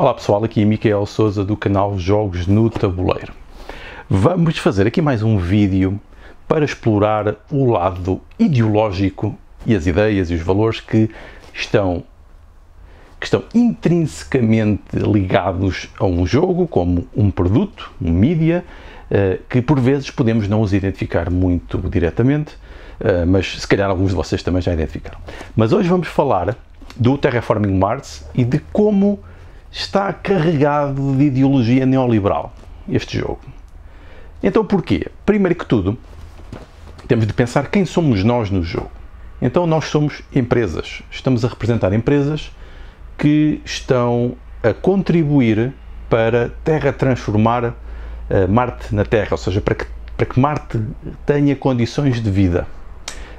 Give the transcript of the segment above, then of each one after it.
Olá pessoal, aqui é Miquel Souza do canal Jogos no Tabuleiro. Vamos fazer aqui mais um vídeo para explorar o lado ideológico e as ideias e os valores que estão que estão intrinsecamente ligados a um jogo, como um produto, um mídia, eh, que por vezes podemos não os identificar muito diretamente, eh, mas se calhar alguns de vocês também já identificaram. Mas hoje vamos falar do Terraforming Mars e de como está carregado de ideologia neoliberal, este jogo. Então porquê? Primeiro que tudo, temos de pensar quem somos nós no jogo. Então nós somos empresas. Estamos a representar empresas que estão a contribuir para Terra transformar eh, Marte na Terra, ou seja, para que, para que Marte tenha condições de vida.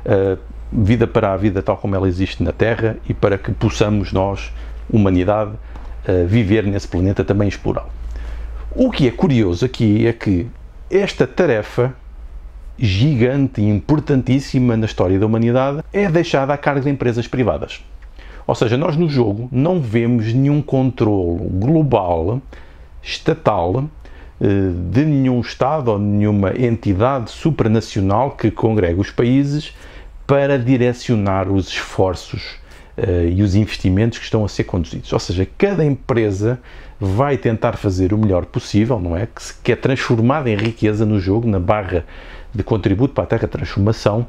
Uh, vida para a vida tal como ela existe na Terra e para que possamos nós, humanidade, viver nesse planeta também explorá-lo. O que é curioso aqui é que esta tarefa gigante e importantíssima na história da humanidade é deixada a cargo de empresas privadas. Ou seja, nós no jogo não vemos nenhum controlo global, estatal, eh, de nenhum Estado ou nenhuma entidade supranacional que congrega os países para direcionar os esforços eh, e os investimentos que estão a ser conduzidos. Ou seja, cada empresa vai tentar fazer o melhor possível, não é? Que, que é transformada em riqueza no jogo, na barra de contributo para a terra transformação,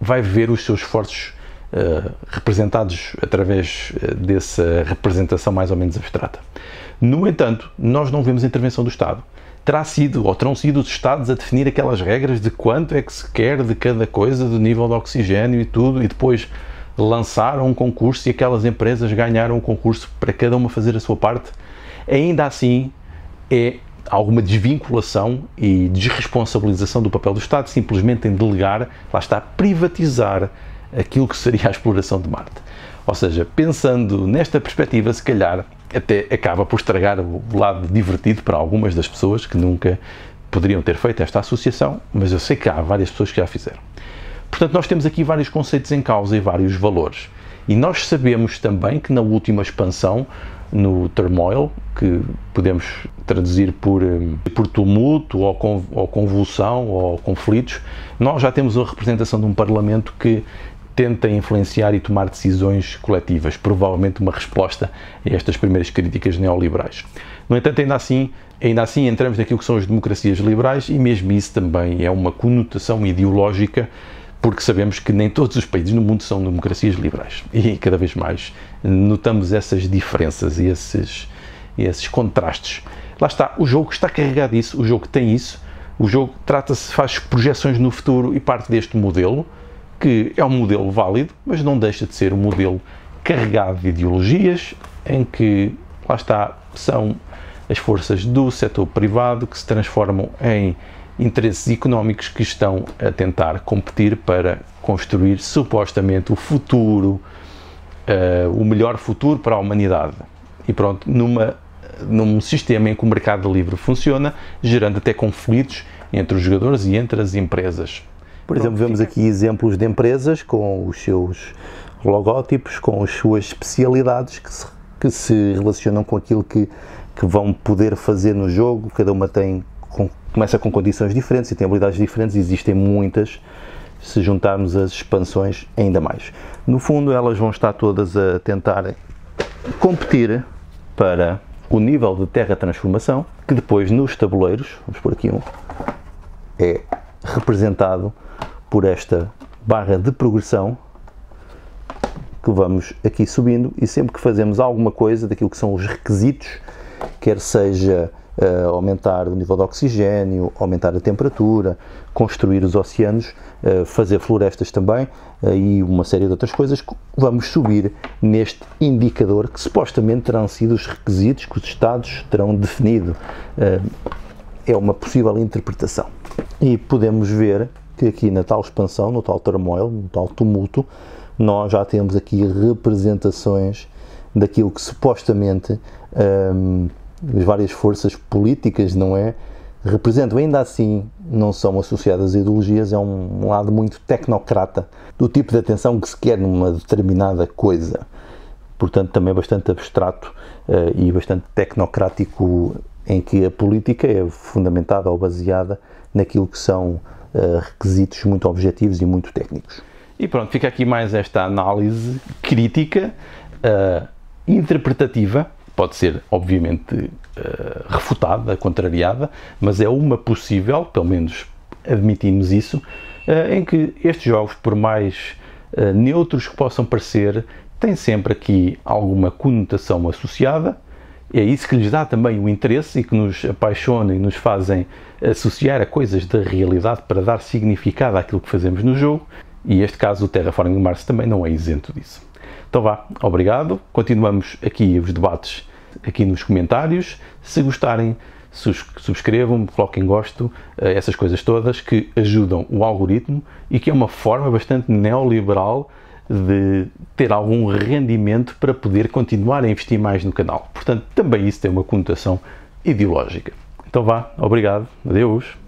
vai ver os seus esforços uh, representados através eh, dessa representação mais ou menos abstrata. No entanto, nós não vemos intervenção do Estado. Terá sido ou terão sido os Estados a definir aquelas regras de quanto é que se quer de cada coisa, do nível de oxigênio e tudo, e depois lançaram um concurso e aquelas empresas ganharam o um concurso para cada uma fazer a sua parte, ainda assim é alguma desvinculação e desresponsabilização do papel do Estado, simplesmente em delegar, lá está, privatizar aquilo que seria a exploração de Marte. Ou seja, pensando nesta perspectiva, se calhar até acaba por estragar o lado divertido para algumas das pessoas que nunca poderiam ter feito esta associação, mas eu sei que há várias pessoas que já fizeram. Portanto, nós temos aqui vários conceitos em causa e vários valores. E nós sabemos também que na última expansão, no turmoil, que podemos traduzir por, hum, por tumulto ou, convulsão ou conflitos, nós já temos a representação de um Parlamento que tenta influenciar e tomar decisões coletivas, provavelmente uma resposta a estas primeiras críticas neoliberais. No entanto, ainda assim, ainda assim entramos naquilo que são as democracias liberais e mesmo isso também é uma conotação ideológica porque sabemos que nem todos os países no mundo são democracias liberais e cada vez mais notamos essas diferenças e esses, esses contrastes. Lá está, o jogo está carregado disso, o jogo tem isso, o jogo trata-se, faz projeções no futuro e parte deste modelo, que é um modelo válido, mas não deixa de ser um modelo carregado de ideologias em que, lá está, são as forças do setor privado que se transformam em interesses económicos que estão a tentar competir para construir supostamente o futuro, uh, o melhor futuro para a humanidade. E pronto, numa, num sistema em que o mercado livre funciona, gerando até conflitos entre os jogadores e entre as empresas. Por exemplo, vemos aqui exemplos de empresas com os seus logótipos, com as suas especialidades que se, que se relacionam com aquilo que, que vão poder fazer no jogo, cada uma tem começa com condições diferentes e tem habilidades diferentes, existem muitas. Se juntarmos as expansões, ainda mais. No fundo, elas vão estar todas a tentar competir para o nível de terra transformação, que depois nos tabuleiros, vamos por aqui um, é representado por esta barra de progressão que vamos aqui subindo e sempre que fazemos alguma coisa daquilo que são os requisitos, quer seja uh, aumentar o nível de oxigênio, aumentar a temperatura, construir os oceanos, uh, fazer florestas também uh, e uma série de outras coisas. Vamos subir neste indicador que supostamente terão sido os requisitos que os Estados terão definido. é uma possível interpretação. E podemos ver que aqui na tal expansão, no tal turmoil, no tal tumulto, nós já temos aqui representações daquilo que supostamente ehm, as várias forças políticas, não é? Representam, ainda assim, não são associadas a ideologias, é um lado muito tecnocrata do tipo de atenção que se quer numa determinada coisa. Portanto, também bastante abstrato uh, e bastante tecnocrático, em que a política é fundamentada ou baseada naquilo que são uh, requisitos muito objetivos e muito técnicos. E pronto, fica aqui mais esta análise crítica, uh, interpretativa pode ser, obviamente, uh, refutada, contrariada, mas é uma possível, pelo menos admitimos isso, uh, em que estes jogos, por mais uh, neutros que possam parecer, têm sempre aqui alguma conotação associada. É isso que lhes dá também o interesse e que nos apaixona e nos fazem associar a coisas da realidade para dar significado àquilo que fazemos no jogo. E este caso, o Terraforming Mars também não é isento disso. Então vá, obrigado. Continuamos aqui os debates aqui nos comentários. Se gostarem, subscrevam, coloquem gosto, eh, essas coisas todas que ajudam o algoritmo e que é uma forma bastante neoliberal de ter algum rendimento para poder continuar a investir mais no canal. Portanto, também isso tem uma conotação ideológica. Então vá, obrigado, adeus.